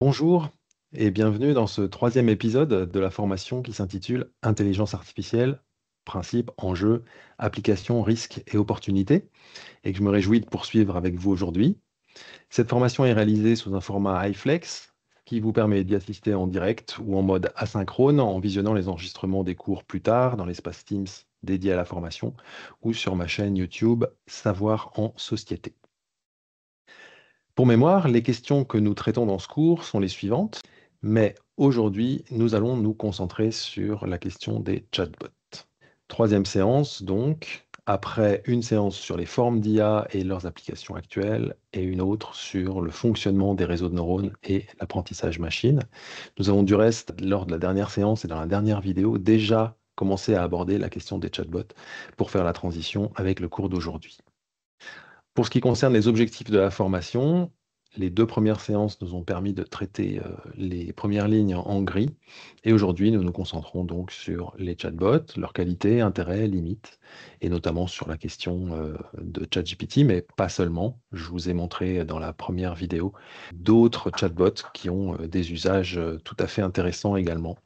Bonjour et bienvenue dans ce troisième épisode de la formation qui s'intitule Intelligence artificielle, principes, enjeux, applications, risques et opportunités, et que je me réjouis de poursuivre avec vous aujourd'hui. Cette formation est réalisée sous un format iFlex qui vous permet d'y assister en direct ou en mode asynchrone en visionnant les enregistrements des cours plus tard dans l'espace Teams dédié à la formation ou sur ma chaîne YouTube Savoir en société. Pour mémoire, les questions que nous traitons dans ce cours sont les suivantes, mais aujourd'hui, nous allons nous concentrer sur la question des chatbots. Troisième séance, donc, après une séance sur les formes d'IA et leurs applications actuelles, et une autre sur le fonctionnement des réseaux de neurones et l'apprentissage machine. Nous avons du reste, lors de la dernière séance et dans la dernière vidéo, déjà commencé à aborder la question des chatbots pour faire la transition avec le cours d'aujourd'hui. Pour ce qui concerne les objectifs de la formation, les deux premières séances nous ont permis de traiter euh, les premières lignes en gris. Et aujourd'hui, nous nous concentrons donc sur les chatbots, leur qualité, intérêt, limites, et notamment sur la question euh, de ChatGPT, mais pas seulement. Je vous ai montré dans la première vidéo d'autres chatbots qui ont euh, des usages tout à fait intéressants également,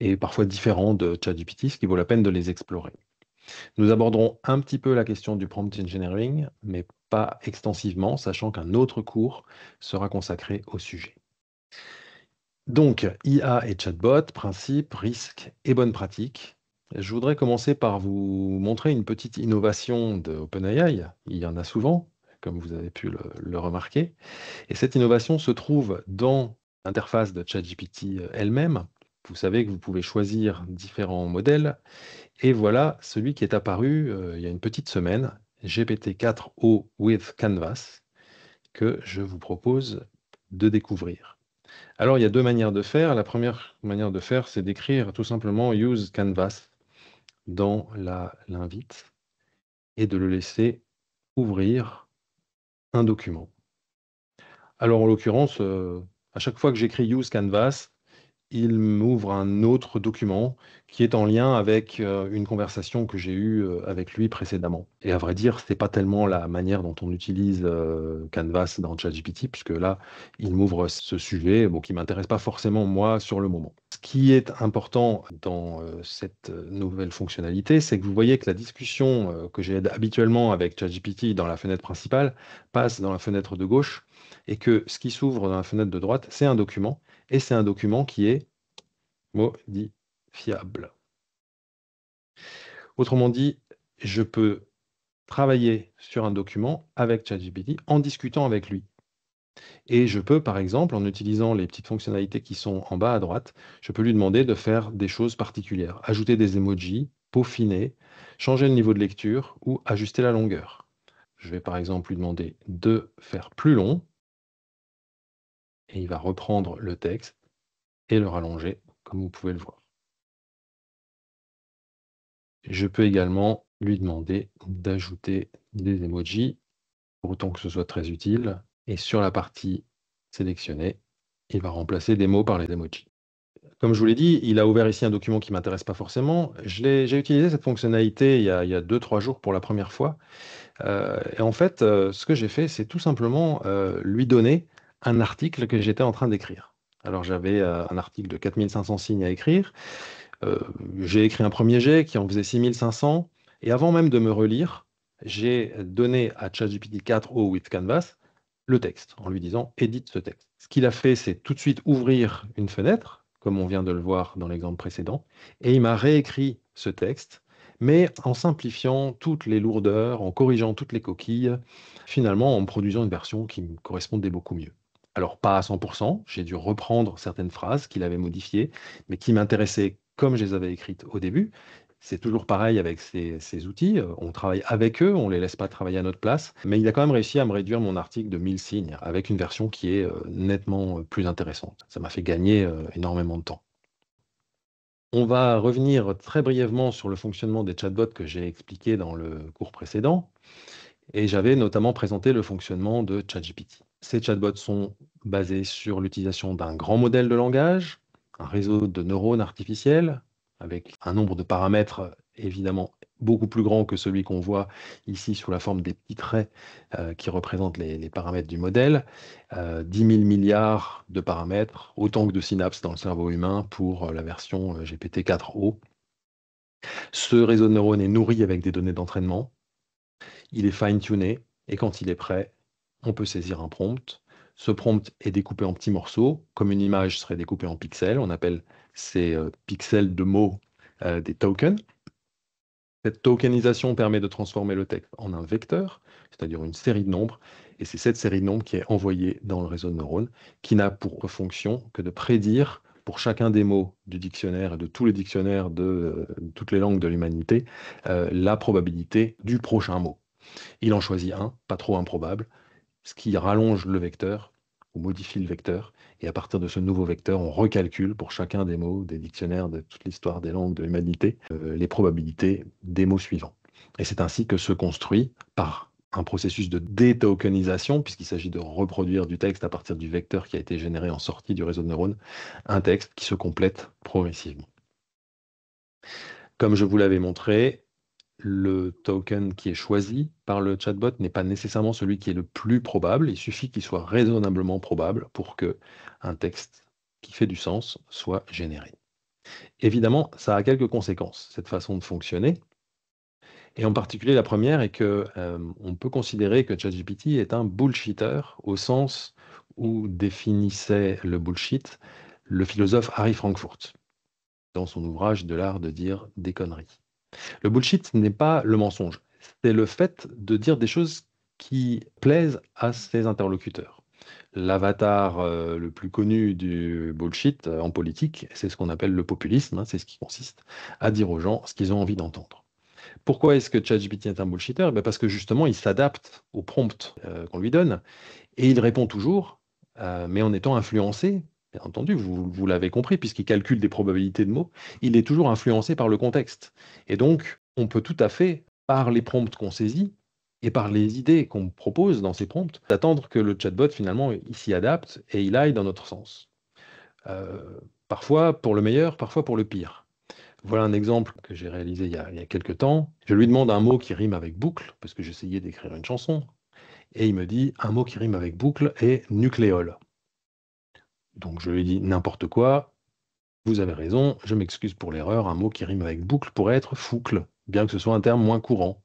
et parfois différents de ChatGPT, ce qui vaut la peine de les explorer. Nous aborderons un petit peu la question du prompt engineering, mais pas extensivement, sachant qu'un autre cours sera consacré au sujet. Donc, IA et chatbot, principes, risques et bonnes pratiques. Je voudrais commencer par vous montrer une petite innovation de OpenAI. Il y en a souvent, comme vous avez pu le remarquer. Et cette innovation se trouve dans l'interface de ChatGPT euh, elle-même, vous savez que vous pouvez choisir différents modèles. Et voilà celui qui est apparu euh, il y a une petite semaine, GPT-4O with Canvas, que je vous propose de découvrir. Alors, il y a deux manières de faire. La première manière de faire, c'est d'écrire tout simplement Use Canvas dans l'invite et de le laisser ouvrir un document. Alors, en l'occurrence, euh, à chaque fois que j'écris Use Canvas, il m'ouvre un autre document qui est en lien avec euh, une conversation que j'ai eue euh, avec lui précédemment. Et à vrai dire, ce n'est pas tellement la manière dont on utilise euh, Canvas dans ChatGPT, puisque là, il m'ouvre ce sujet bon, qui m'intéresse pas forcément moi sur le moment. Ce qui est important dans cette nouvelle fonctionnalité, c'est que vous voyez que la discussion que j'ai habituellement avec ChatGPT dans la fenêtre principale passe dans la fenêtre de gauche et que ce qui s'ouvre dans la fenêtre de droite, c'est un document et c'est un document qui est modifiable. Autrement dit, je peux travailler sur un document avec ChatGPT en discutant avec lui. Et je peux, par exemple, en utilisant les petites fonctionnalités qui sont en bas à droite, je peux lui demander de faire des choses particulières, ajouter des emojis, peaufiner, changer le niveau de lecture ou ajuster la longueur. Je vais par exemple lui demander de faire plus long et il va reprendre le texte et le rallonger, comme vous pouvez le voir. Je peux également lui demander d'ajouter des emojis, pour autant que ce soit très utile. Et sur la partie sélectionnée, il va remplacer des mots par les emojis. Comme je vous l'ai dit, il a ouvert ici un document qui ne m'intéresse pas forcément. J'ai utilisé cette fonctionnalité il y a 2-3 jours pour la première fois. Euh, et en fait, euh, ce que j'ai fait, c'est tout simplement euh, lui donner un article que j'étais en train d'écrire. Alors j'avais euh, un article de 4500 signes à écrire. Euh, j'ai écrit un premier jet qui en faisait 6500. Et avant même de me relire, j'ai donné à ChatGPT 4 o with Canvas le texte en lui disant édite ce texte. Ce qu'il a fait, c'est tout de suite ouvrir une fenêtre, comme on vient de le voir dans l'exemple précédent, et il m'a réécrit ce texte, mais en simplifiant toutes les lourdeurs, en corrigeant toutes les coquilles, finalement en produisant une version qui me correspondait beaucoup mieux alors pas à 100%, j'ai dû reprendre certaines phrases qu'il avait modifiées, mais qui m'intéressaient comme je les avais écrites au début. C'est toujours pareil avec ces, outils, euh, on travaille avec eux, on ne les laisse pas travailler à notre place, mais il a quand même réussi à me réduire mon article de 1000 signes avec une version qui est euh, nettement euh, plus intéressante. Ça m'a fait gagner énormément de temps. On va revenir très brièvement sur le fonctionnement des chatbots que j'ai expliqué dans le cours précédent, et j'avais notamment présenté le fonctionnement de ChatGPT. Ces chatbots sont basés sur l'utilisation d'un grand modèle de langage, un réseau de neurones artificiels, avec un nombre de paramètres évidemment beaucoup plus grand que celui qu'on voit ici sous la forme des petits traits euh, qui représentent les, paramètres du modèle. 10 euh, 000 milliards de paramètres, autant que de synapses dans le cerveau humain pour euh, la version GPT-4O. Ce réseau de neurones est nourri avec des données d'entraînement. Il est fine-tuné et quand il est prêt, on peut saisir un prompt. Ce prompt est découpé en petits morceaux, comme une image serait découpée en pixels. On appelle ces euh, pixels de mots euh, des tokens. Cette tokenisation permet de transformer le texte en un vecteur, c'est-à-dire une série de nombres, et c'est cette série de nombres qui est envoyée dans le réseau de neurones, qui n'a pour fonction que de prédire pour chacun des mots du dictionnaire et de tous les dictionnaires de euh, toutes les langues de l'humanité la probabilité du prochain mot. Il en choisit un, pas trop improbable, ce qui rallonge le vecteur, ou modifie le vecteur, et à partir de ce nouveau vecteur, on recalcule pour chacun des mots, des dictionnaires, de toute l'histoire des langues, de l'humanité, euh, les probabilités des mots suivants. Et c'est ainsi que se construit, par un processus de détokenisation, puisqu'il s'agit de reproduire du texte à partir du vecteur qui a été généré en sortie du réseau de neurones, un texte qui se complète progressivement. Comme je vous l'avais montré, le token qui est choisi par le chatbot n'est pas nécessairement celui qui est le plus probable. Il suffit qu'il soit raisonnablement probable pour que un texte qui fait du sens soit généré. Évidemment, ça a quelques conséquences, cette façon de fonctionner. Et en particulier, la première est qu'on euh, peut considérer que ChatGPT est un bullshitter au sens où définissait le bullshit le philosophe Harry Frankfurt dans son ouvrage De l'art de dire des conneries. Le bullshit n'est pas le mensonge, c'est le fait de dire des choses qui plaisent à ses interlocuteurs. L'avatar euh, le plus connu du bullshit euh, en politique, c'est ce qu'on appelle le populisme, hein, c'est ce qui consiste à dire aux gens ce qu'ils ont envie d'entendre. Pourquoi est-ce que ChatGPT est un bullshitter ben Parce que justement, il s'adapte aux prompts euh, qu'on lui donne et il répond toujours, mais en étant influencé entendu, vous, l'avez compris, puisqu'il calcule des probabilités de mots, il est toujours influencé par le contexte. Et donc, on peut tout à fait, par les prompts qu'on saisit et par les idées qu'on propose dans ces prompts, attendre que le chatbot, finalement, il s'y adapte et il aille dans notre sens. Euh, parfois pour le meilleur, parfois pour le pire. Voilà un exemple que j'ai réalisé il y, a, il quelques temps. Je lui demande un mot qui rime avec boucle, parce que j'essayais d'écrire une chanson, et il me dit un mot qui rime avec boucle est nucléole. Donc je lui dis « n'importe quoi, vous avez raison, je m'excuse pour l'erreur, un mot qui rime avec boucle pourrait être foucle, bien que ce soit un terme moins courant.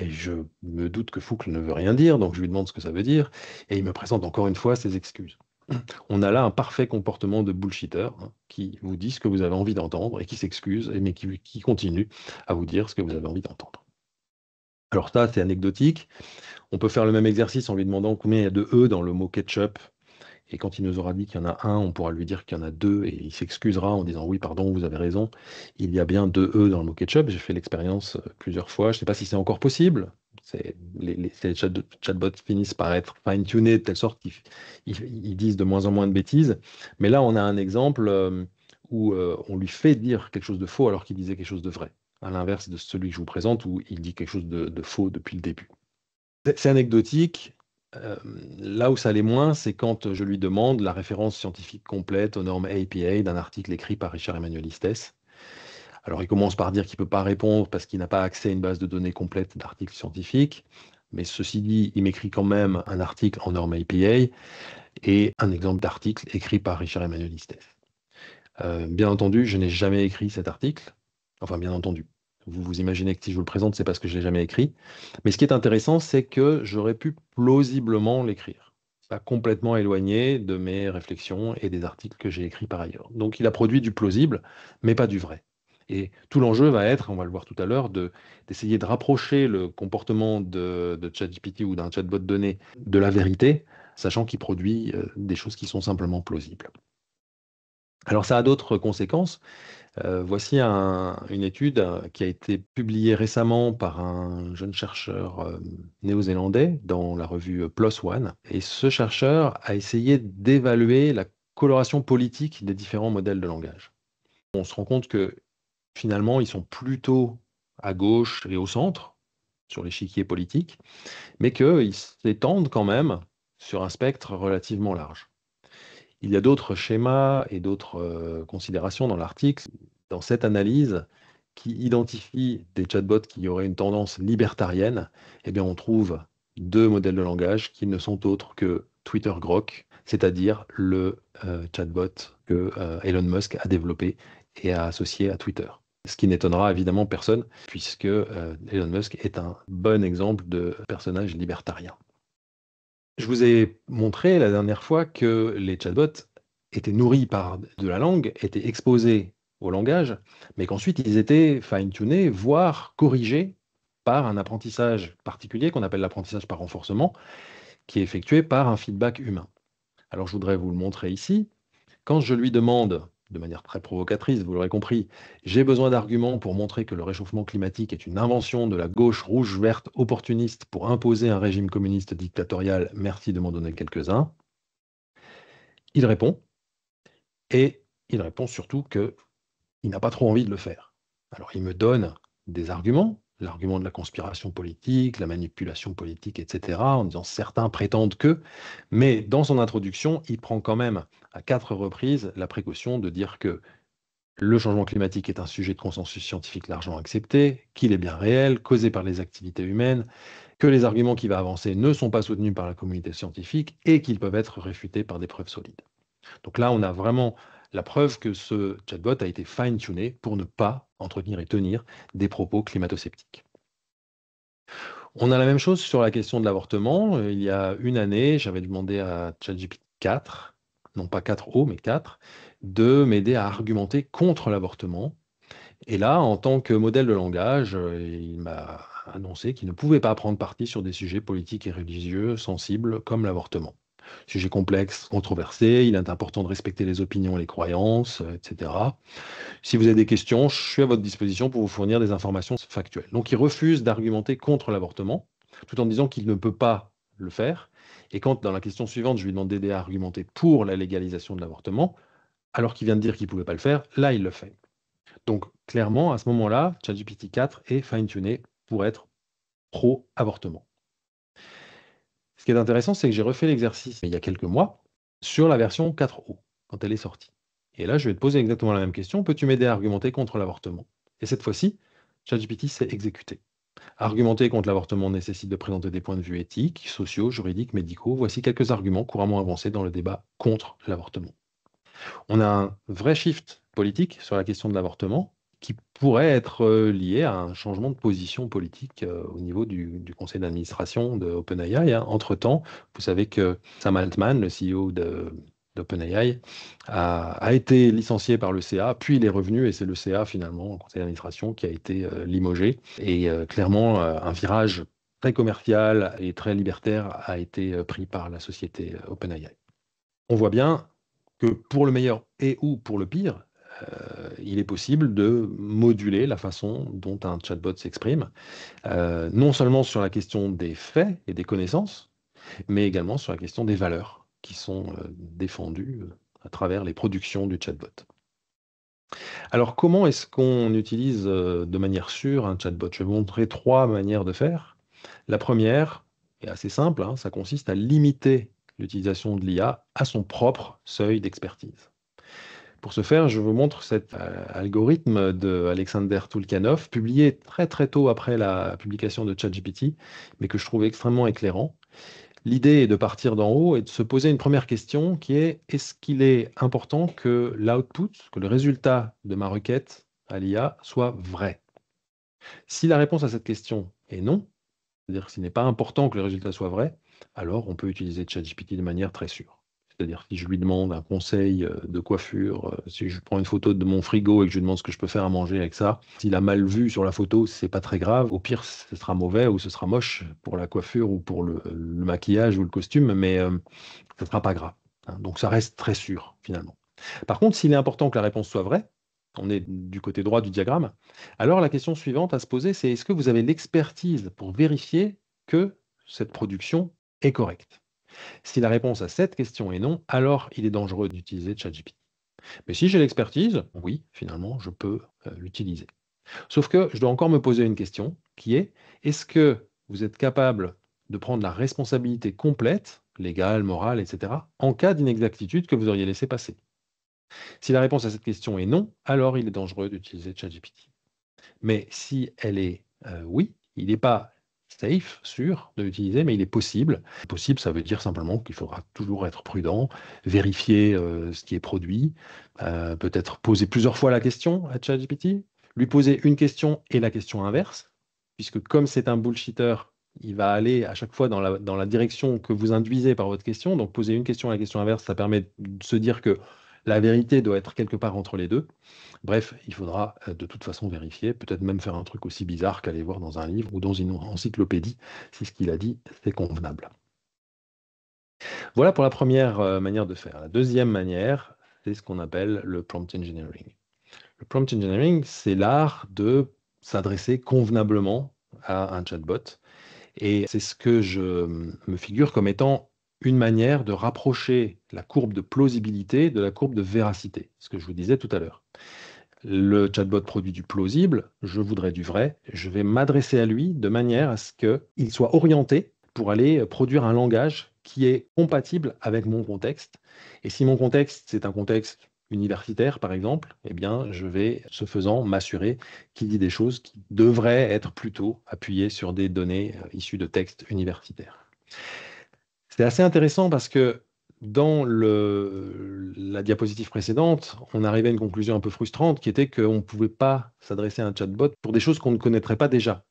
Et je me doute que foucle ne veut rien dire, donc je lui demande ce que ça veut dire, et il me présente encore une fois ses excuses. On a là un parfait comportement de bullshitter hein, qui vous dit ce que vous avez envie d'entendre et qui s'excuse, mais qui, qui continue à vous dire ce que vous avez envie d'entendre. Alors ça, c'est anecdotique. On peut faire le même exercice en lui demandant combien il y a de E dans le mot ketchup et quand il nous aura dit qu'il y en a un, on pourra lui dire qu'il y en a deux, et il s'excusera en disant oui, pardon, vous avez raison, il y a bien deux E dans le mot ketchup. J'ai fait l'expérience euh, plusieurs fois. Je ne sais pas si c'est encore possible. Les, les, chatbots finissent par être fine-tunés de telle sorte qu'ils ils, disent de moins en moins de bêtises. Mais là, on a un exemple euh, où euh, on lui fait dire quelque chose de faux alors qu'il disait quelque chose de vrai, à l'inverse de celui que je vous présente où il dit quelque chose de, de faux depuis le début. C'est anecdotique, là où ça allait moins, c'est quand je lui demande la référence scientifique complète aux normes APA d'un article écrit par Richard Emmanuel Listès. Alors il commence par dire qu'il ne peut pas répondre parce qu'il n'a pas accès à une base de données complète d'articles scientifiques. Mais ceci dit, il m'écrit quand même un article en normes APA et un exemple d'article écrit par Richard Emmanuel Listès. bien entendu, je n'ai jamais écrit cet article. Enfin, bien entendu, vous vous imaginez que si je vous le présente, c'est parce que je ne l'ai jamais écrit. Mais ce qui est intéressant, c'est que j'aurais pu plausiblement l'écrire. Pas complètement éloigné de mes réflexions et des articles que j'ai écrits par ailleurs. Donc il a produit du plausible, mais pas du vrai. Et tout l'enjeu va être, on va le voir tout à l'heure, d'essayer de, rapprocher le comportement de, de ChatGPT ou d'un chatbot donné de la vérité, sachant qu'il produit euh, des choses qui sont simplement plausibles. Alors ça a d'autres conséquences, euh, voici une étude euh, qui a été publiée récemment par un jeune chercheur euh, néo-zélandais dans la revue PLOS ONE. Et ce chercheur a essayé d'évaluer la coloration politique des différents modèles de langage. On se rend compte que finalement, ils sont plutôt à gauche et au centre sur l'échiquier politique, mais qu'ils s'étendent quand même sur un spectre relativement large. Il y a d'autres schémas et d'autres considérations dans l'article dans cette analyse qui identifie des chatbots qui auraient une tendance libertarienne, eh bien on trouve deux modèles de langage qui ne sont autres que Twitter Grok, c'est-à-dire le euh, chatbot que euh, Elon Musk a développé et a associé à Twitter. Ce qui n'étonnera évidemment personne, puisque euh, Elon Musk est un bon exemple de personnage libertarien. Je vous ai montré la dernière fois que les chatbots étaient nourris par de la langue, étaient exposés au langage, mais qu'ensuite ils étaient fine-tunés, voire corrigés par un apprentissage particulier qu'on appelle l'apprentissage par renforcement, qui est effectué par un feedback humain. Alors je voudrais vous le montrer ici. Quand je lui demande, de manière très provocatrice, vous l'aurez compris, j'ai besoin d'arguments pour montrer que le réchauffement climatique est une invention de la gauche rouge-verte opportuniste pour imposer un régime communiste dictatorial, merci de m'en donner quelques-uns. Il répond, et il répond surtout que il n'a pas trop envie de le faire. Alors il me donne des arguments, l'argument de la conspiration politique, la manipulation politique, etc., en disant certains prétendent que, mais dans son introduction, il prend quand même à quatre reprises la précaution de dire que le changement climatique est un sujet de consensus scientifique largement accepté, qu'il est bien réel, causé par les activités humaines, que les arguments qu'il va avancer ne sont pas soutenus par la communauté scientifique et qu'ils peuvent être réfutés par des preuves solides. Donc là, on a vraiment la preuve que ce chatbot a été fine-tuné pour ne pas entretenir et tenir des propos climato-sceptiques. On a la même chose sur la question de l'avortement. Il y a une année, j'avais demandé à ChatGPT 4, non pas 4O, mais 4, de m'aider à argumenter contre l'avortement. Et là, en tant que modèle de langage, il m'a annoncé qu'il ne pouvait pas prendre parti sur des sujets politiques et religieux sensibles comme l'avortement sujet complexe, controversé, il est important de respecter les opinions et les croyances, euh, etc. Si vous avez des questions, je suis à votre disposition pour vous fournir des informations factuelles. Donc il refuse d'argumenter contre l'avortement, tout en disant qu'il ne peut pas le faire. Et quand dans la question suivante, je lui demande d'aider à argumenter pour la légalisation de l'avortement, alors qu'il vient de dire qu'il ne pouvait pas le faire, là il le fait. Donc clairement, à ce moment-là, ChatGPT 4 est fine-tuné pour être pro-avortement. Ce qui est intéressant, c'est que j'ai refait l'exercice il y a quelques mois sur la version 4O, quand elle est sortie. Et là, je vais te poser exactement la même question. Peux-tu m'aider à argumenter contre l'avortement Et cette fois-ci, ChatGPT s'est exécuté. Argumenter contre l'avortement nécessite de présenter des points de vue éthiques, sociaux, juridiques, médicaux. Voici quelques arguments couramment avancés dans le débat contre l'avortement. On a un vrai shift politique sur la question de l'avortement qui pourrait être euh, lié à un changement de position politique euh, au niveau du, conseil d'administration de OpenAI. Hein. Entre-temps, vous savez que Sam Altman, le CEO de d'OpenAI, a, été licencié par le CA, puis il est revenu, et c'est le CA finalement, le conseil d'administration, qui a été euh, limogé. Et clairement, un virage très commercial et très libertaire a été pris par la société OpenAI. On voit bien que pour le meilleur et ou pour le pire, euh, il est possible de moduler la façon dont un chatbot s'exprime, euh, non seulement sur la question des faits et des connaissances, mais également sur la question des valeurs qui sont euh, défendues à travers les productions du chatbot. Alors comment est-ce qu'on utilise de manière sûre un chatbot Je vais vous montrer trois manières de faire. La première est assez simple, hein, ça consiste à limiter l'utilisation de l'IA à son propre seuil d'expertise. Pour ce faire, je vous montre cet euh, algorithme de Alexander publié très très tôt après la publication de ChatGPT, mais que je trouve extrêmement éclairant. L'idée est de partir d'en haut et de se poser une première question qui est est-ce qu'il est important que l'output, que le résultat de ma requête à l'IA soit vrai Si la réponse à cette question est non, c'est-à-dire s'il n'est pas important que le résultat soit vrai, alors on peut utiliser ChatGPT de manière très sûre. C'est-à-dire si je lui demande un conseil euh, de coiffure, euh, si je prends une photo de mon frigo et que je lui demande ce que je peux faire à manger avec ça, s'il a mal vu sur la photo, c'est pas très grave. Au pire, ce sera mauvais ou ce sera moche pour la coiffure ou pour le, maquillage ou le costume, mais euh, ce ne sera pas grave. Hein. Donc ça reste très sûr finalement. Par contre, s'il est important que la réponse soit vraie, on est du côté droit du diagramme, alors la question suivante à se poser, c'est est-ce que vous avez l'expertise pour vérifier que cette production est correcte si la réponse à cette question est non, alors il est dangereux d'utiliser ChatGPT. Mais si j'ai l'expertise, oui, finalement, je peux euh, l'utiliser. Sauf que je dois encore me poser une question qui est est-ce que vous êtes capable de prendre la responsabilité complète, légale, morale, etc., en cas d'inexactitude que vous auriez laissé passer Si la réponse à cette question est non, alors il est dangereux d'utiliser ChatGPT. Mais si elle est euh, oui, il n'est pas safe, sûr de l'utiliser, mais il est possible. Possible, ça veut dire simplement qu'il faudra toujours être prudent, vérifier euh, ce qui est produit, euh, peut-être poser plusieurs fois la question à ChatGPT, lui poser une question et la question inverse, puisque comme c'est un bullshitter, il va aller à chaque fois dans la, dans la direction que vous induisez par votre question. Donc poser une question et la question inverse, ça permet de se dire que la vérité doit être quelque part entre les deux. Bref, il faudra euh, de toute façon vérifier, peut-être même faire un truc aussi bizarre qu'aller voir dans un livre ou dans une encyclopédie si ce qu'il a dit c'est convenable. Voilà pour la première euh, manière de faire. La deuxième manière, c'est ce qu'on appelle le prompt engineering. Le prompt engineering, c'est l'art de s'adresser convenablement à un chatbot. Et c'est ce que je me figure comme étant une manière de rapprocher la courbe de plausibilité de la courbe de véracité, ce que je vous disais tout à l'heure. Le chatbot produit du plausible, je voudrais du vrai, je vais m'adresser à lui de manière à ce qu'il soit orienté pour aller produire un langage qui est compatible avec mon contexte. Et si mon contexte, c'est un contexte universitaire, par exemple, eh bien, je vais, ce faisant, m'assurer qu'il dit des choses qui devraient être plutôt appuyées sur des données euh, issues de textes universitaires. C'est assez intéressant parce que dans la diapositive précédente, on arrivait à une conclusion un peu frustrante qui était qu'on ne pouvait pas s'adresser à un chatbot pour des choses qu'on ne connaîtrait pas déjà.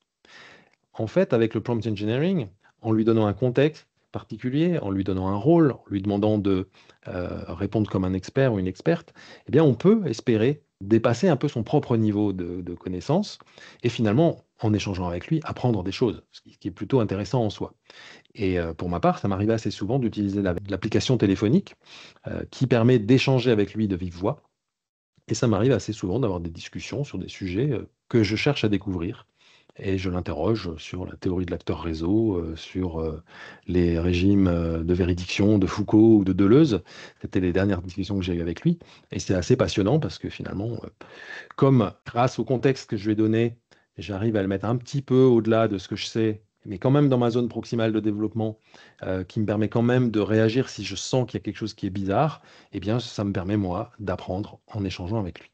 En fait, avec le prompt engineering, en lui donnant un contexte particulier, en lui donnant un rôle, en lui demandant de euh, répondre comme un expert ou une experte, eh bien, on peut espérer dépasser un peu son propre niveau de, de connaissance et finalement, en échangeant avec lui, apprendre des choses, ce qui est plutôt intéressant en soi. Et euh, pour ma part, ça m'arrive assez souvent d'utiliser l'application téléphonique euh, qui permet d'échanger avec lui de vive voix. Et ça m'arrive assez souvent d'avoir des discussions sur des sujets euh, que je cherche à découvrir. Et je l'interroge sur la théorie de l'acteur réseau, sur les régimes de véridiction de Foucault ou de Deleuze. C'était les dernières discussions que j'ai eues avec lui. Et c'est assez passionnant parce que finalement, comme grâce au contexte que je lui ai donné, j'arrive à le mettre un petit peu au-delà de ce que je sais mais quand même dans ma zone proximale de développement, euh, qui me permet quand même de réagir si je sens qu'il y a quelque chose qui est bizarre, eh bien, ça me permet, moi, d'apprendre en échangeant avec lui.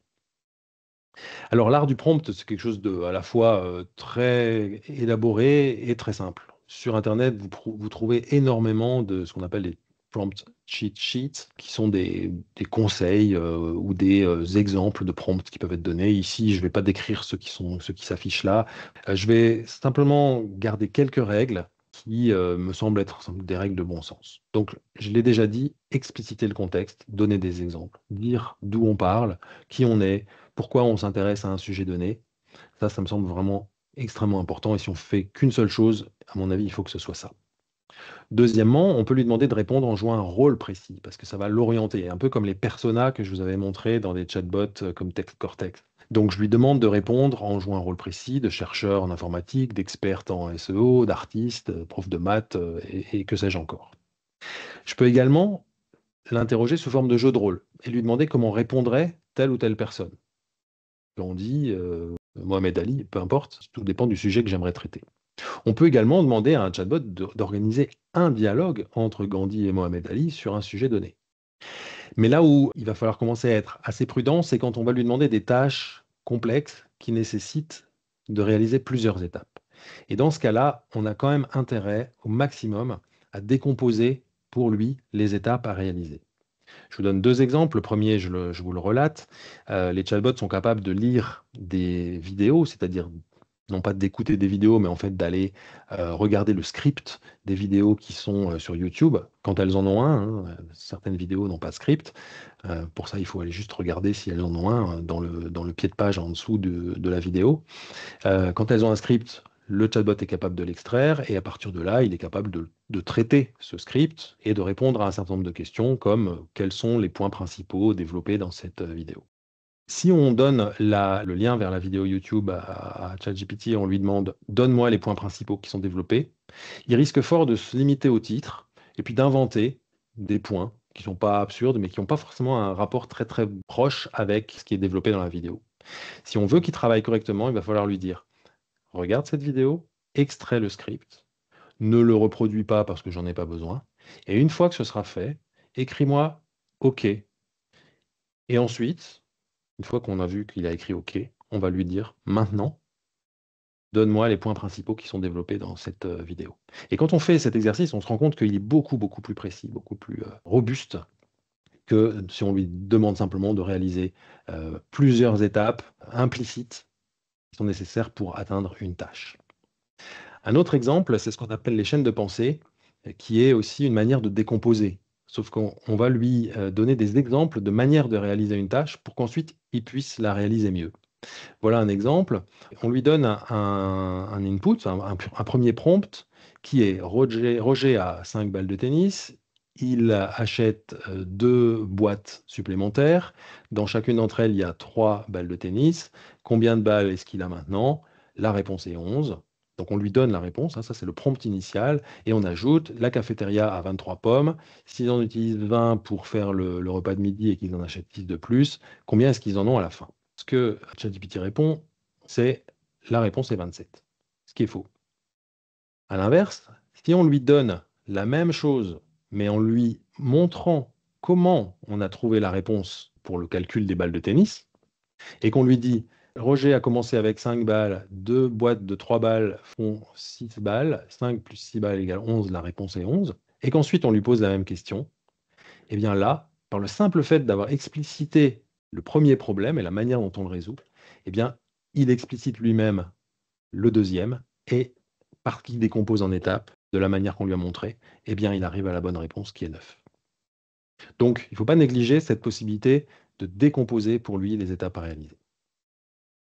Alors, l'art du prompt, c'est quelque chose de à la fois euh, très élaboré et très simple. Sur Internet, vous, vous trouvez énormément de ce qu'on appelle des prompt cheat sheet qui sont des, conseils euh, ou des euh, exemples de prompts qui peuvent être donnés. Ici, je ne vais pas décrire ceux qui sont ceux qui s'affichent là. Euh, je vais simplement garder quelques règles qui me semblent être des règles de bon sens. Donc, je l'ai déjà dit, expliciter le contexte, donner des exemples, dire d'où on parle, qui on est, pourquoi on s'intéresse à un sujet donné. Ça, ça me semble vraiment extrêmement important. Et si on fait qu'une seule chose, à mon avis, il faut que ce soit ça. Deuxièmement, on peut lui demander de répondre en jouant un rôle précis, parce que ça va l'orienter, un peu comme les personas que je vous avais montrés dans des chatbots euh, comme TextCortex. Cortex. Donc je lui demande de répondre en jouant un rôle précis de chercheur en informatique, d'experte en SEO, d'artiste, euh, prof de maths euh, et, que sais-je encore. Je peux également l'interroger sous forme de jeu de rôle et lui demander comment répondrait telle ou telle personne. On dit Mohamed Ali, peu importe, tout dépend du sujet que j'aimerais traiter. On peut également demander à un chatbot d'organiser un dialogue entre Gandhi et Mohamed Ali sur un sujet donné. Mais là où il va falloir commencer à être assez prudent, c'est quand on va lui demander des tâches complexes qui nécessitent de réaliser plusieurs étapes. Et dans ce cas-là, on a quand même intérêt au maximum à décomposer pour lui les étapes à réaliser. Je vous donne deux exemples. Le premier, je, vous le relate. Euh, les chatbots sont capables de lire des vidéos, c'est-à-dire non pas d'écouter des vidéos, mais en fait d'aller euh, regarder le script des vidéos qui sont euh, sur YouTube, quand elles en ont un. Hein, euh, certaines vidéos n'ont pas de script. pour ça, il faut aller juste regarder si elles en ont un hein, dans le, dans le pied de page en dessous de, la vidéo. quand elles ont un script, le chatbot est capable de l'extraire et à partir de là, il est capable de, traiter ce script et de répondre à un certain nombre de questions comme quels sont les points principaux développés dans cette vidéo. Si on donne le lien vers la vidéo YouTube à, ChatGPT et on lui demande donne-moi les points principaux qui sont développés, il risque fort de se limiter au titre et puis d'inventer des points qui ne sont pas absurdes mais qui n'ont pas forcément un rapport très très proche avec ce qui est développé dans la vidéo. Si on veut qu'il travaille correctement, il va falloir lui dire regarde cette vidéo, extrait le script, ne le reproduis pas parce que j'en ai pas besoin, et une fois que ce sera fait, écris-moi OK. Et ensuite, une fois qu'on a vu qu'il a écrit OK, on va lui dire maintenant, donne-moi les points principaux qui sont développés dans cette euh, vidéo. Et quand on fait cet exercice, on se rend compte qu'il est beaucoup, beaucoup plus précis, beaucoup plus euh, robuste que si on lui demande simplement de réaliser euh, plusieurs étapes implicites qui sont nécessaires pour atteindre une tâche. Un autre exemple, c'est ce qu'on appelle les chaînes de pensée, qui est aussi une manière de décomposer Sauf qu'on va lui euh, donner des exemples de manières de réaliser une tâche pour qu'ensuite il puisse la réaliser mieux. Voilà un exemple. On lui donne un, input, un, premier prompt qui est Roger, a 5 balles de tennis, il achète euh, deux boîtes supplémentaires. Dans chacune d'entre elles, il y a 3 balles de tennis. Combien de balles est-ce qu'il a maintenant La réponse est 11. Donc on lui donne la réponse, hein, ça c'est le prompt initial, et on ajoute la cafétéria à 23 pommes. S'ils en utilisent 20 pour faire le, repas de midi et qu'ils en achètent 10 de plus, combien est-ce qu'ils en ont à la fin Ce que ChatGPT répond, c'est la réponse est 27, ce qui est faux. À l'inverse, si on lui donne la même chose, mais en lui montrant comment on a trouvé la réponse pour le calcul des balles de tennis, et qu'on lui dit Roger a commencé avec 5 balles. Deux boîtes de 3 balles font 6 balles. 5 plus 6 balles égale 11. La réponse est 11. Et qu'ensuite on lui pose la même question. Et eh bien là, par le simple fait d'avoir explicité le premier problème et la manière dont on le résout, eh bien, il explicite lui-même le deuxième et par qu'il décompose en étapes, de la manière qu'on lui a montré, eh bien, il arrive à la bonne réponse qui est 9. Donc, il ne faut pas négliger cette possibilité de décomposer pour lui les étapes à réaliser.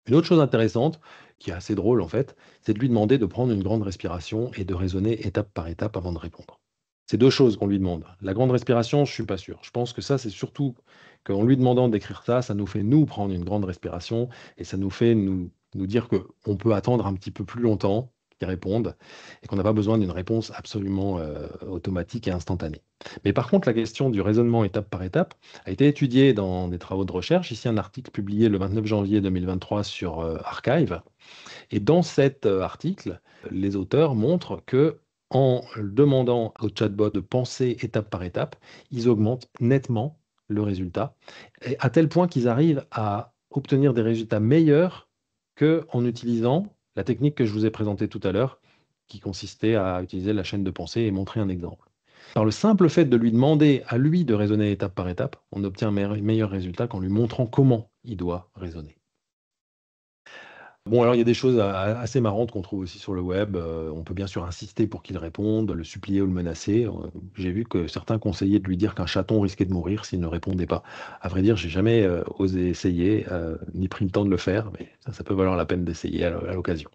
Une autre chose intéressante, qui est assez drôle en fait, c'est de lui demander de prendre une grande respiration et de raisonner étape par étape avant de répondre. C'est deux choses qu'on lui demande. La grande respiration, je suis pas sûr. Je pense que ça, c'est surtout qu'en lui demandant d'écrire ça, ça nous fait nous prendre une grande respiration et ça nous fait nous, nous dire qu'on peut attendre un petit peu plus longtemps qui répondent et qu'on n'a pas besoin d'une réponse absolument euh, automatique et instantanée. Mais par contre, la question du raisonnement étape par étape a été étudiée dans des travaux de recherche. Ici, un article publié le 29 janvier 2023 sur euh, Archive. Et dans cet euh, article, les auteurs montrent que en demandant au chatbot de penser étape par étape, ils augmentent nettement le résultat, à tel point qu'ils arrivent à obtenir des résultats meilleurs qu'en utilisant la technique que je vous ai présentée tout à l'heure, qui consistait à utiliser la chaîne de pensée et montrer un exemple. Par le simple fait de lui demander à lui de raisonner étape par étape, on obtient un meilleur résultat qu'en lui montrant comment il doit raisonner. Bon, alors il y a des choses assez marrantes qu'on trouve aussi sur le web. Euh, on peut bien sûr insister pour qu'il réponde, le supplier ou le menacer. Euh, j'ai vu que certains conseillaient de lui dire qu'un chaton risquait de mourir s'il ne répondait pas. À vrai dire, j'ai jamais euh, osé essayer, ni pris le temps de le faire, mais ça, ça peut valoir la peine d'essayer à l'occasion.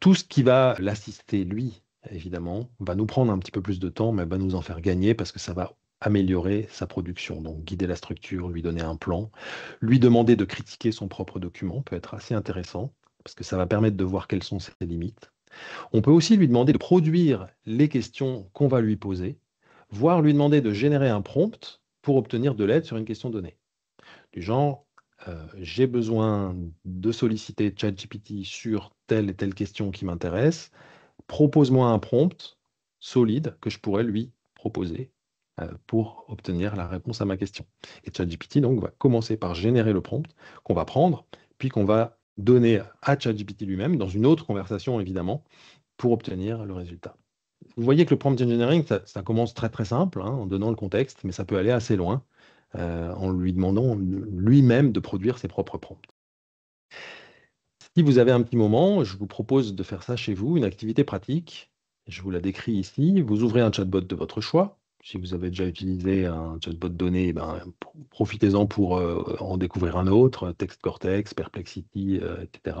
Tout ce qui va l'assister, lui, évidemment, va nous prendre un petit peu plus de temps, mais va nous en faire gagner parce que ça va améliorer sa production, donc guider la structure, lui donner un plan, lui demander de critiquer son propre document peut être assez intéressant, parce que ça va permettre de voir quelles sont ses limites. On peut aussi lui demander de produire les questions qu'on va lui poser, voire lui demander de générer un prompt pour obtenir de l'aide sur une question donnée. Du genre, euh, j'ai besoin de solliciter ChatGPT sur telle et telle question qui m'intéresse, propose-moi un prompt solide que je pourrais lui proposer euh, pour obtenir la réponse à ma question. Et ChatGPT donc va commencer par générer le prompt qu'on va prendre, puis qu'on va donner à ChatGPT lui-même dans une autre conversation évidemment pour obtenir le résultat. Vous voyez que le prompt engineering, ça, commence très très simple hein, en donnant le contexte, mais ça peut aller assez loin euh, en lui demandant lui-même de produire ses propres prompts. Si vous avez un petit moment, je vous propose de faire ça chez vous, une activité pratique. Je vous la décris ici. Vous ouvrez un chatbot de votre choix, si vous avez déjà utilisé un chatbot donné, ben, profitez-en pour euh, en découvrir un autre, Text Cortex, Perplexity, euh, etc.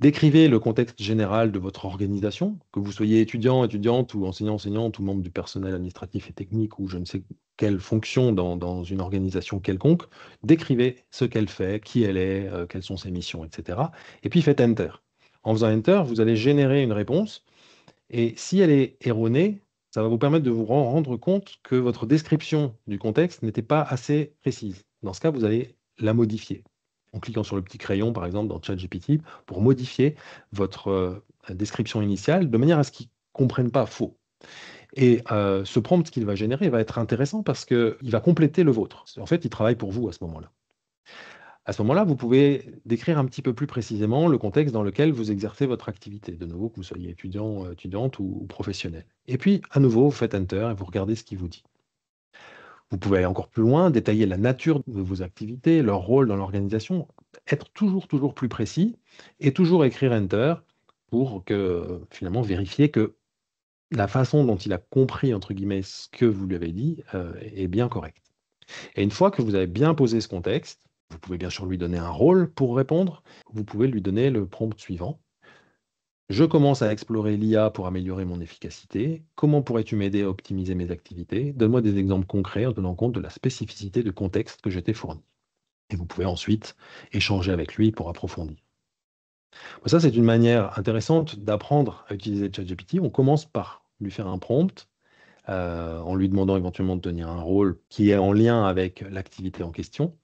Décrivez le contexte général de votre organisation, que vous soyez étudiant, étudiante ou enseignant, enseignante ou membre du personnel administratif et technique ou je ne sais quelle fonction dans, une organisation quelconque. Décrivez ce qu'elle fait, qui elle est, euh, quelles sont ses missions, etc. Et puis faites Enter. En faisant Enter, vous allez générer une réponse. Et si elle est erronée, ça va vous permettre de vous rendre compte que votre description du contexte n'était pas assez précise. Dans ce cas, vous allez la modifier en cliquant sur le petit crayon, par exemple, dans ChatGPT, pour modifier votre euh, description initiale de manière à ce qu'il ne comprenne pas faux. Et euh, ce prompt qu'il va générer va être intéressant parce qu'il va compléter le vôtre. En fait, il travaille pour vous à ce moment-là à ce moment-là, vous pouvez décrire un petit peu plus précisément le contexte dans lequel vous exercez votre activité, de nouveau que vous soyez étudiant, euh, étudiante ou professionnel. Et puis, à nouveau, vous faites Enter et vous regardez ce qu'il vous dit. Vous pouvez aller encore plus loin, détailler la nature de vos activités, leur rôle dans l'organisation, être toujours, toujours plus précis et toujours écrire Enter pour que finalement vérifier que la façon dont il a compris, entre guillemets, ce que vous lui avez dit euh, est bien correcte. Et une fois que vous avez bien posé ce contexte, vous pouvez bien sûr lui donner un rôle pour répondre. Vous pouvez lui donner le prompt suivant. Je commence à explorer l'IA pour améliorer mon efficacité. Comment pourrais-tu m'aider à optimiser mes activités Donne-moi des exemples concrets en tenant compte de la spécificité de contexte que je t'ai fourni. Et vous pouvez ensuite échanger avec lui pour approfondir. Ça, c'est une manière intéressante d'apprendre à utiliser ChatGPT. On commence par lui faire un prompt euh, en lui demandant éventuellement de tenir un rôle qui est en lien avec l'activité en question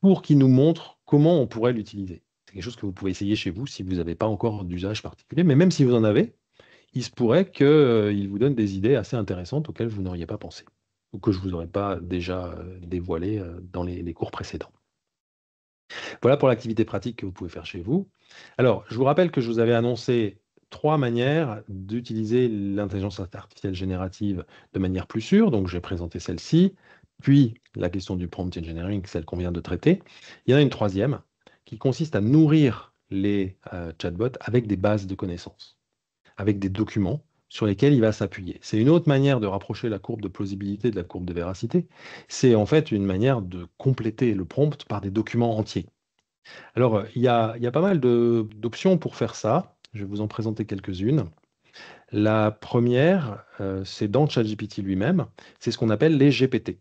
pour qu'il nous montre comment on pourrait l'utiliser. C'est quelque chose que vous pouvez essayer chez vous si vous n'avez pas encore d'usage particulier, mais même si vous en avez, il se pourrait qu'il vous donne des idées assez intéressantes auxquelles vous n'auriez pas pensé ou que je ne vous aurais pas déjà euh, dévoilées euh, dans les, cours précédents. Voilà pour l'activité pratique que vous pouvez faire chez vous. Alors, je vous rappelle que je vous avais annoncé trois manières d'utiliser l'intelligence artificielle générative de manière plus sûre. Donc, j'ai présenté celle-ci, puis la question du prompt engineering, celle qu'on vient de traiter. Il y en a une troisième qui consiste à nourrir les euh, chatbots avec des bases de connaissances, avec des documents sur lesquels il va s'appuyer. C'est une autre manière de rapprocher la courbe de plausibilité de la courbe de véracité. C'est en fait une manière de compléter le prompt par des documents entiers. Alors, euh, il y a, pas mal d'options pour faire ça. Je vais vous en présenter quelques-unes. La première, euh, c'est dans ChatGPT lui-même, c'est ce qu'on appelle les GPT.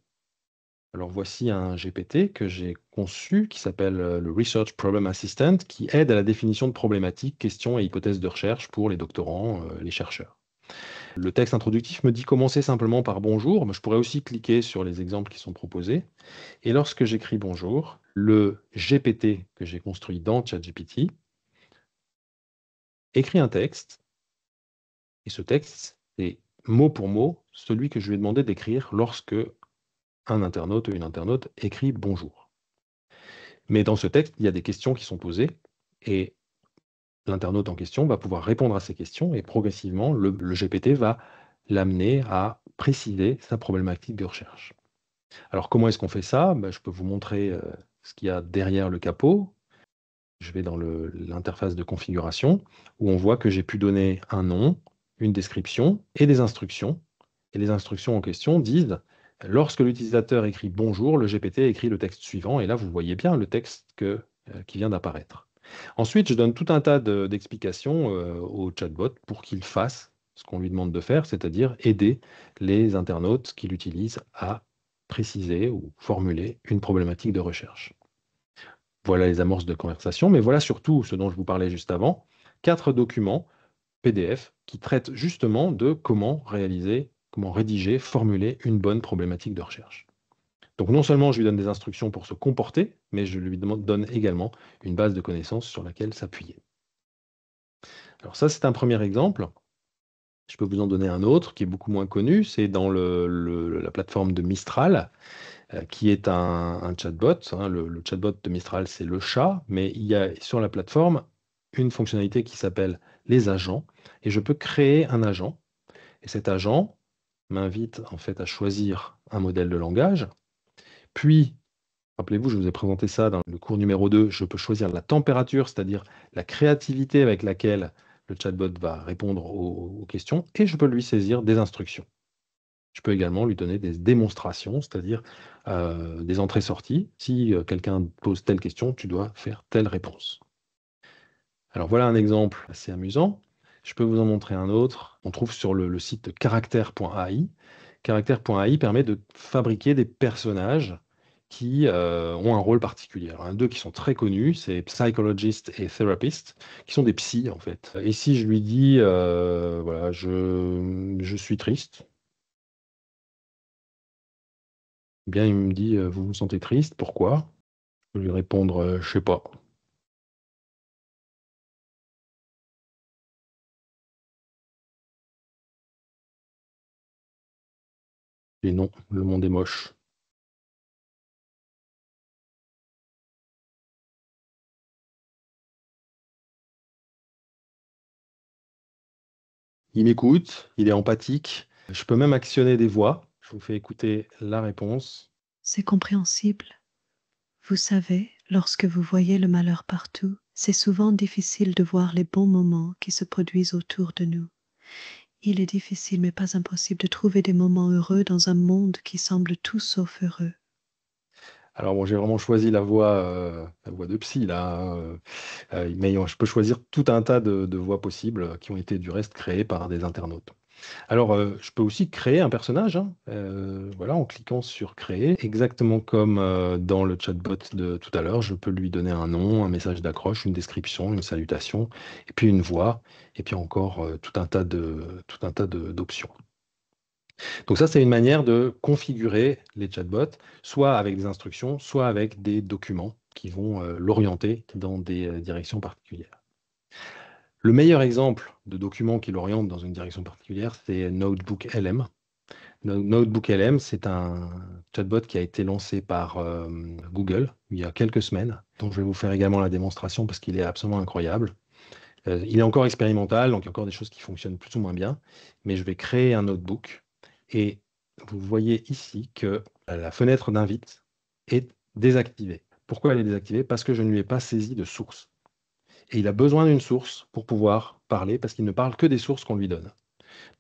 Alors voici un GPT que j'ai conçu qui s'appelle euh, le Research Problem Assistant qui aide à la définition de problématiques, questions et hypothèses de recherche pour les doctorants, euh, les chercheurs. Le texte introductif me dit commencer simplement par bonjour, mais je pourrais aussi cliquer sur les exemples qui sont proposés. Et lorsque j'écris bonjour, le GPT que j'ai construit dans ChatGPT écrit un texte, et ce texte est mot pour mot celui que je lui ai demandé d'écrire lorsque un internaute, ou une internaute écrit bonjour. Mais dans ce texte, il y a des questions qui sont posées et l'internaute en question va pouvoir répondre à ces questions et progressivement, le, GPT va l'amener à préciser sa problématique de recherche. Alors comment est-ce qu'on fait ça ben, Je peux vous montrer euh, ce qu'il y a derrière le capot. Je vais dans l'interface de configuration où on voit que j'ai pu donner un nom, une description et des instructions. Et les instructions en question disent Lorsque l'utilisateur écrit bonjour, le GPT écrit le texte suivant, et là vous voyez bien le texte euh, qui vient d'apparaître. Ensuite, je donne tout un tas d'explications euh, au chatbot pour qu'il fasse ce qu'on lui demande de faire, c'est-à-dire aider les internautes qui l'utilisent à préciser ou formuler une problématique de recherche. Voilà les amorces de conversation, mais voilà surtout ce dont je vous parlais juste avant, quatre documents PDF qui traitent justement de comment réaliser comment rédiger, formuler une bonne problématique de recherche. Donc non seulement je lui donne des instructions pour se comporter, mais je lui donne également une base de connaissances sur laquelle s'appuyer. Alors ça, c'est un premier exemple. Je peux vous en donner un autre qui est beaucoup moins connu, c'est dans la plateforme de Mistral, euh, qui est un, chatbot. Hein. le, chatbot de Mistral, c'est le chat, mais il y a sur la plateforme une fonctionnalité qui s'appelle les agents, et je peux créer un agent. Et cet agent, m'invite en fait à choisir un modèle de langage. Puis, rappelez-vous, je vous ai présenté ça dans le cours numéro 2, je peux choisir la température, c'est-à-dire la créativité avec laquelle le chatbot va répondre aux, questions, et je peux lui saisir des instructions. Je peux également lui donner des démonstrations, c'est-à-dire euh, des entrées-sorties. Si euh, quelqu'un pose telle question, tu dois faire telle réponse. Alors voilà un exemple assez amusant. Je peux vous en montrer un autre. On trouve sur le, site caractère.ai. Caractère.ai permet de fabriquer des personnages qui euh, ont un rôle particulier. Un deux qui sont très connus, c'est psychologist et therapist, qui sont des psys en fait. Et si je lui dis, euh, voilà, je, suis triste, eh bien il me dit, euh, vous vous sentez triste, pourquoi Je vais lui répondre, je sais pas, non, le monde est moche. Il m'écoute, il est empathique. Je peux même actionner des voix. Je vous fais écouter la réponse. C'est compréhensible. Vous savez, lorsque vous voyez le malheur partout, c'est souvent difficile de voir les bons moments qui se produisent autour de nous il est difficile mais pas impossible de trouver des moments heureux dans un monde qui semble tout sauf heureux. Alors bon, j'ai vraiment choisi la voie, euh, la de psy là, hein. euh, mais je peux choisir tout un tas de, de voies possibles qui ont été du reste créées par des internautes. Alors, euh, je peux aussi créer un personnage, hein. euh, voilà, en cliquant sur créer, exactement comme euh, dans le chatbot de tout à l'heure. Je peux lui donner un nom, un message d'accroche, une description, une salutation, et puis une voix, et puis encore tout un tas de tout un tas d'options. Donc ça, c'est une manière de configurer les chatbots, soit avec des instructions, soit avec des documents qui vont l'orienter dans des directions particulières. Le meilleur exemple de document qui l'oriente dans une direction particulière, c'est Notebook LM. Notebook LM, c'est un chatbot qui a été lancé par euh, Google il y a quelques semaines, dont je vais vous faire également la démonstration parce qu'il est absolument incroyable. Euh, il est encore expérimental, donc il y a encore des choses qui fonctionnent plus ou moins bien, mais je vais créer un notebook et vous voyez ici que la fenêtre d'invite est désactivée. Pourquoi elle est désactivée Parce que je ne lui ai pas saisi de source. Et il a besoin d'une source pour pouvoir parler parce qu'il ne parle que des sources qu'on lui donne.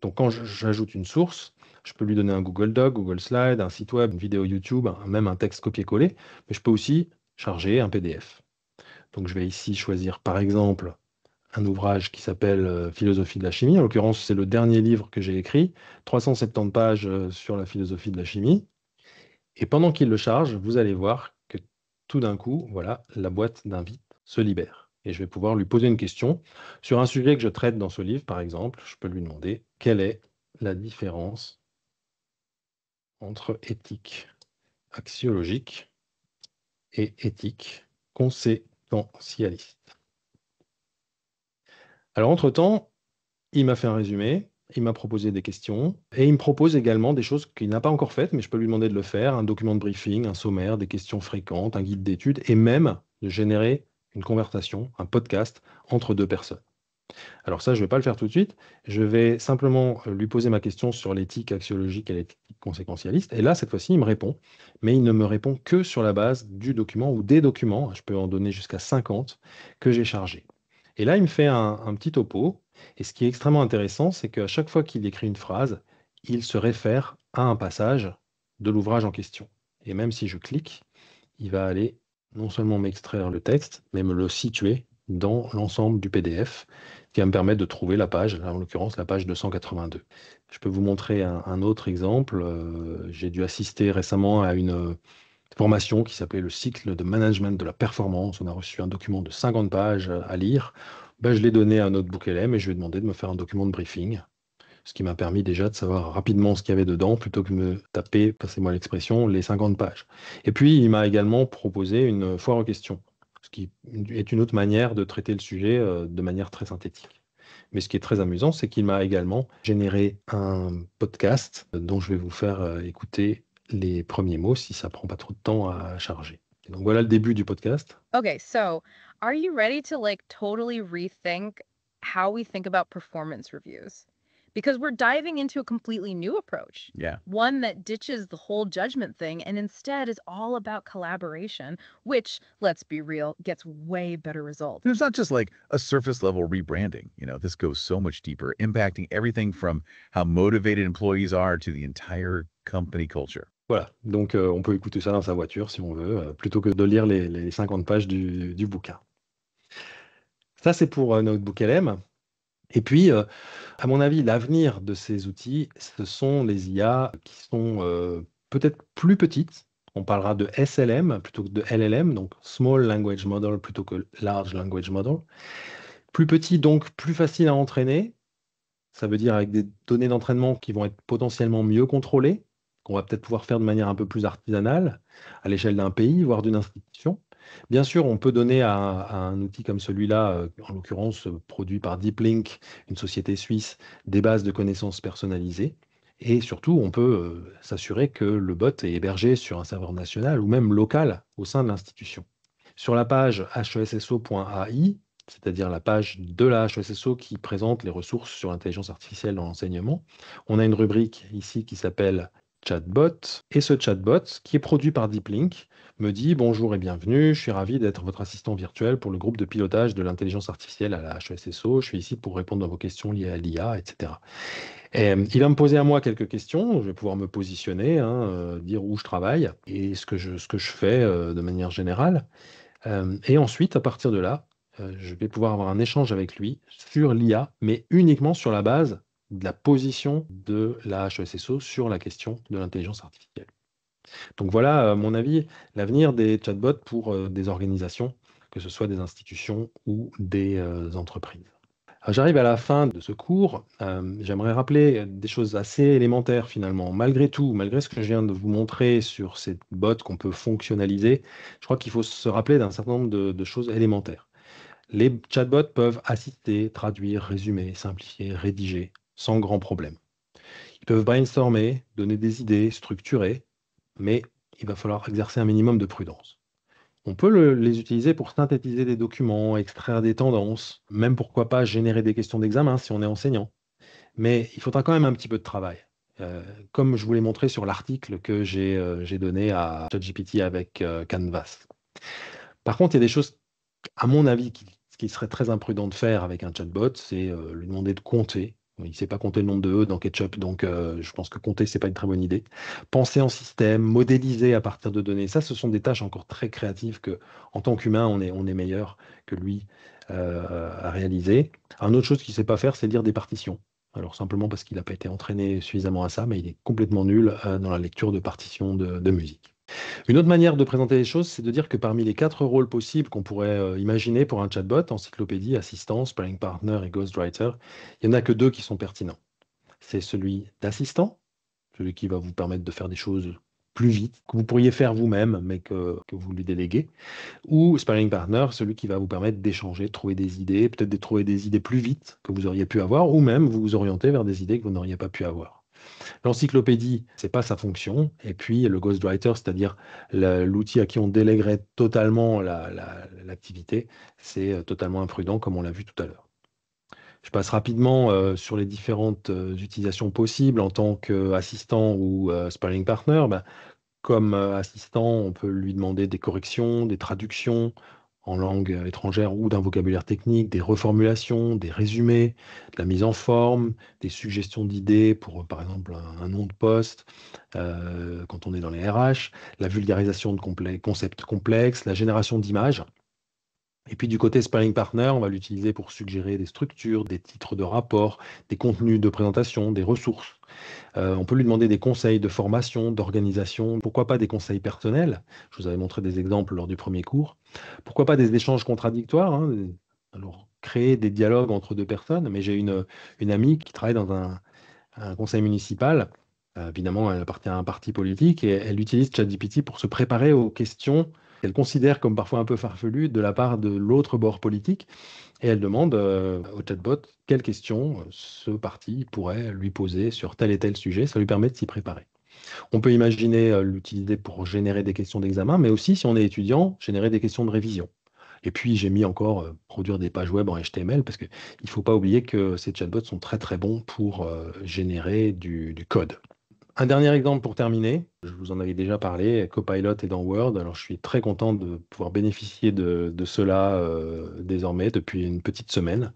Donc quand j'ajoute une source, je peux lui donner un Google Doc, Google Slide, un site web, une vidéo YouTube, même un texte copié-collé. mais je peux aussi charger un PDF. Donc je vais ici choisir par exemple un ouvrage qui s'appelle euh, Philosophie de la chimie. En l'occurrence, c'est le dernier livre que j'ai écrit, 370 pages euh, sur la philosophie de la chimie. Et pendant qu'il le charge, vous allez voir que tout d'un coup, voilà, la boîte d'invite se libère et je vais pouvoir lui poser une question. Sur un sujet que je traite dans ce livre, par exemple, je peux lui demander quelle est la différence entre éthique axiologique et éthique conséquentialiste. Alors, entre-temps, il m'a fait un résumé, il m'a proposé des questions et il me propose également des choses qu'il n'a pas encore faites, mais je peux lui demander de le faire un document de briefing, un sommaire, des questions fréquentes, un guide d'études et même de générer une conversation, un podcast entre deux personnes. Alors ça, je ne vais pas le faire tout de suite. Je vais simplement euh, lui poser ma question sur l'éthique axiologique et l'éthique conséquentialiste. Et là, cette fois-ci, il me répond, mais il ne me répond que sur la base du document ou des documents, hein, je peux en donner jusqu'à 50, que j'ai chargés. Et là, il me fait un, un petit topo. Et ce qui est extrêmement intéressant, c'est qu'à chaque fois qu'il écrit une phrase, il se réfère à un passage de l'ouvrage en question. Et même si je clique, il va aller non seulement m'extraire le texte, mais me le situer dans l'ensemble du PDF, qui va me permettre de trouver la page, en l'occurrence la page 282. Je peux vous montrer un, autre exemple. Euh, j'ai dû assister récemment à une euh, formation qui s'appelait le cycle de management de la performance. On a reçu un document de 50 pages à lire. Ben, je l'ai donné à notre book LM et je lui ai demandé de me faire un document de briefing ce qui m'a permis déjà de savoir rapidement ce qu'il y avait dedans plutôt que de me taper, passez-moi l'expression, les 50 pages. Et puis, il m'a également proposé une foire aux questions, ce qui est une autre manière de traiter le sujet euh, de manière très synthétique. Mais ce qui est très amusant, c'est qu'il m'a également généré un podcast dont je vais vous faire euh, écouter les premiers mots si ça prend pas trop de temps à charger. Donc voilà le début du podcast. Okay, so are you ready to like totally rethink how we think about performance reviews? because we're diving into a completely new approach. Yeah. One that ditches the whole judgment thing and instead is all about collaboration, which, let's be real, gets way better results. And it's not just like a surface level rebranding. You know, this goes so much deeper, impacting everything from how motivated employees are to the entire company culture. Voilà, donc euh, on peut écouter ça dans sa voiture si on veut, euh, plutôt que de lire les, les 50 pages du, du bouquin. Ça, c'est pour euh, Notebook LM. Et puis, euh, à mon avis, l'avenir de ces outils, ce sont les IA qui sont euh, peut-être plus petites. On parlera de SLM plutôt que de LLM, donc Small Language Model plutôt que Large Language Model. Plus petit, donc plus facile à entraîner. Ça veut dire avec des données d'entraînement qui vont être potentiellement mieux contrôlées, qu'on va peut-être pouvoir faire de manière un peu plus artisanale, à l'échelle d'un pays, voire d'une institution. Bien sûr, on peut donner à, un outil comme celui-là, euh, en l'occurrence euh, produit par DeepLink, une société suisse, des bases de connaissances personnalisées. Et surtout, on peut euh, s'assurer que le bot est hébergé sur un serveur national ou même local au sein de l'institution. Sur la page hesso.ai, c'est-à-dire la page de la HESSO qui présente les ressources sur l'intelligence artificielle dans l'enseignement. On a une rubrique ici qui s'appelle chatbot, et ce chatbot, qui est produit par DeepLink, me dit Bonjour et bienvenue, je suis ravi d'être votre assistant virtuel pour le groupe de pilotage de l'intelligence artificielle à la HESSO. Je suis ici pour répondre à vos questions liées à l'IA, etc. Euh, il va me poser à moi quelques questions, je vais pouvoir me positionner, hein, euh, dire où je travaille et ce que je, ce que je fais euh, de manière générale. et ensuite, à partir de là, je vais pouvoir avoir un échange avec lui sur l'IA, mais uniquement sur la base de la position de la HESSO sur la question de l'intelligence artificielle. Donc voilà, à mon avis, l'avenir des chatbots pour euh, des organisations, que ce soit des institutions ou des euh, entreprises. J'arrive à la fin de ce cours. Euh, j'aimerais rappeler des choses assez élémentaires finalement. Malgré tout, malgré ce que je viens de vous montrer sur ces bots qu'on peut fonctionnaliser, je crois qu'il faut se rappeler d'un certain nombre de, de choses élémentaires. Les chatbots peuvent assister, traduire, résumer, simplifier, rédiger, sans grand problème. Ils peuvent brainstormer, donner des idées, structurer, mais il va falloir exercer un minimum de prudence. On peut les utiliser pour synthétiser des documents, extraire des tendances, même pourquoi pas générer des questions d'examen si on est enseignant. Mais il faudra quand même un petit peu de travail. Euh, comme je vous l'ai montré sur l'article que euh, j'ai donné à ChatGPT avec euh, Canvas. Par contre, il y a des choses, à mon avis, qui, qui serait très imprudent de faire avec un chatbot, c'est lui demander de compter il ne sait pas compter le nombre de E dans Ketchup, donc euh, je pense que compter, ce n'est pas une très bonne idée. Penser en système, modéliser à partir de données, ça, ce sont des tâches encore très créatives que, en tant qu'humain, on est, on est meilleur que lui euh, à réaliser. Un autre chose qu'il ne sait pas faire, c'est lire des partitions. Alors simplement parce qu'il n'a pas été entraîné suffisamment à ça, mais il est complètement nul euh, dans la lecture de partitions de musique. Une autre manière de présenter les choses, c'est de dire que parmi les quatre rôles possibles qu'on pourrait euh, imaginer pour un chatbot, encyclopédie, assistant, sparring partner et ghostwriter, il n'y en a que deux qui sont pertinents. C'est celui d'assistant, celui qui va vous permettre de faire des choses plus vite, que vous pourriez faire vous-même, mais que, vous lui déléguez, ou sparring partner, celui qui va vous permettre d'échanger, de trouver des idées, peut-être de trouver des idées plus vite que vous auriez pu avoir, ou même vous, vous orienter vers des idées que vous n'auriez pas pu avoir. L'encyclopédie, c'est pas sa fonction. Et puis le ghostwriter, c'est-à-dire l'outil à qui on délèguerait totalement l'activité, c'est euh, totalement imprudent, comme on l'a vu tout à l'heure. Je passe rapidement euh, sur les différentes euh, utilisations possibles en tant qu'assistant ou spelling sparring partner. Ben, comme assistant, on peut lui demander des corrections, des traductions, en langue étrangère ou d'un vocabulaire technique, des reformulations, des résumés, de la mise en forme, des suggestions d'idées pour, euh, par exemple, un, nom de poste euh, quand on est dans les RH, la vulgarisation de concepts complexes, la génération d'images. Et puis du côté spelling partner, on va l'utiliser pour suggérer des structures, des titres de rapports, des contenus de présentation, des ressources. Euh, on peut lui demander des conseils de formation, d'organisation, pourquoi pas des conseils personnels. Je vous avais montré des exemples lors du premier cours. Pourquoi pas des échanges contradictoires hein, Alors, créer des dialogues entre deux personnes. Mais j'ai une, amie qui travaille dans un, conseil municipal. Euh, évidemment, elle appartient à un parti politique et elle utilise ChatGPT pour se préparer aux questions qu'elle considère comme parfois un peu farfelues de la part de l'autre bord politique. Et elle demande euh, au chatbot quelles questions ce parti pourrait lui poser sur tel et tel sujet. Ça lui permet de s'y préparer. On peut imaginer euh, l'utiliser pour générer des questions d'examen, mais aussi, si on est étudiant, générer des questions de révision. Et puis, j'ai mis encore euh, produire des pages web en HTML parce qu'il ne faut pas oublier que ces chatbots sont très très bons pour euh, générer du, code. Un dernier exemple pour terminer, je vous en avais déjà parlé, Copilot est dans Word. Alors, je suis très content de pouvoir bénéficier de, cela désormais depuis une petite semaine.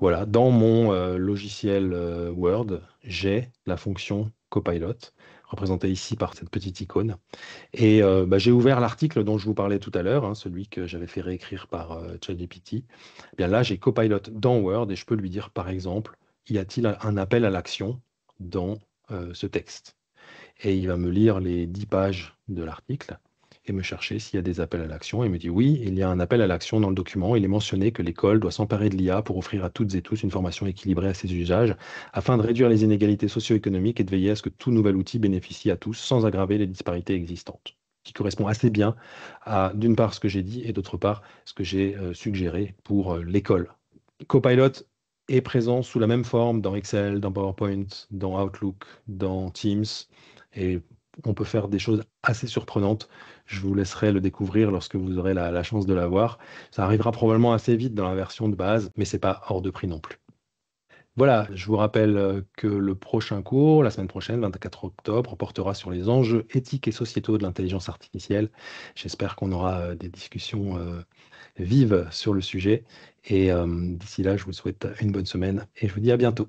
Voilà, dans mon logiciel Word, j'ai la fonction Copilot, représenté ici par cette petite icône. Et euh, bah, j'ai ouvert l'article dont je vous parlais tout à l'heure, hein, celui que j'avais fait réécrire par euh, ChatGPT. Eh bien là, j'ai Copilot dans Word et je peux lui dire, par exemple, y a-t-il un appel à l'action dans euh, ce texte Et il va me lire les 10 pages de l'article et me chercher s'il y a des appels à l'action. Et me dit oui, il y a un appel à l'action dans le document. Il est mentionné que l'école doit s'emparer de l'IA pour offrir à toutes et tous une formation équilibrée à ses usages, afin de réduire les inégalités socio-économiques et de veiller à ce que tout nouvel outil bénéficie à tous sans aggraver les disparités existantes. Qui correspond assez bien à, d'une part, ce que j'ai dit et d'autre part, ce que j'ai euh, suggéré pour euh, l'école. Copilot est présent sous la même forme dans Excel, dans PowerPoint, dans Outlook, dans Teams et on peut faire des choses assez surprenantes. Je vous laisserai le découvrir lorsque vous aurez la, chance de l'avoir. Ça arrivera probablement assez vite dans la version de base, mais c'est pas hors de prix non plus. Voilà, je vous rappelle euh, que le prochain cours, la semaine prochaine, 24 octobre, portera sur les enjeux éthiques et sociétaux de l'intelligence artificielle. J'espère qu'on aura euh, des discussions euh, vives sur le sujet. Et d'ici là, je vous souhaite une bonne semaine et je vous dis à bientôt.